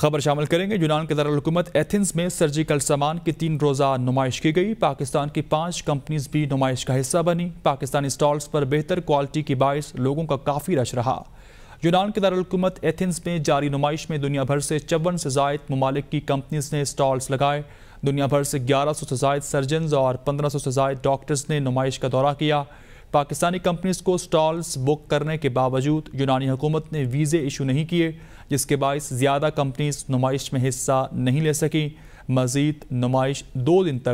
खबर शामिल करेंगे यूनान के दारकूमत एथेंस में सर्जिकल सामान की तीन रोज़ा नुमाइश की गई पाकिस्तान की पाँच कंपनीज भी नुमाइश का हिस्सा बनी पाकिस्तानी स्टॉल्स पर बेहतर क्वालिटी के बायस लोगों का काफ़ी रश रहा यूनान के दारकूमत एथेंस में जारी नुमाइश में दुनिया भर से चौवन से जायद ममालिक की कंपनीज ने स्टॉल्स लगाए दुनिया भर से ग्यारह सौ से जायद सर्जन और पंद्रह सौ से जायद डॉक्टर्स ने नुमाइश का दौरा किया पाकिस्तानी कंपनीज को स्टॉल्स बुक करने के बावजूद यूनानी हुकूमत ने वीज़े इशू नहीं किए जिसके बायस ज़्यादा कंपनीज नुमाइश में हिस्सा नहीं ले सकें मज़ीद नुमाइश दो दिन तक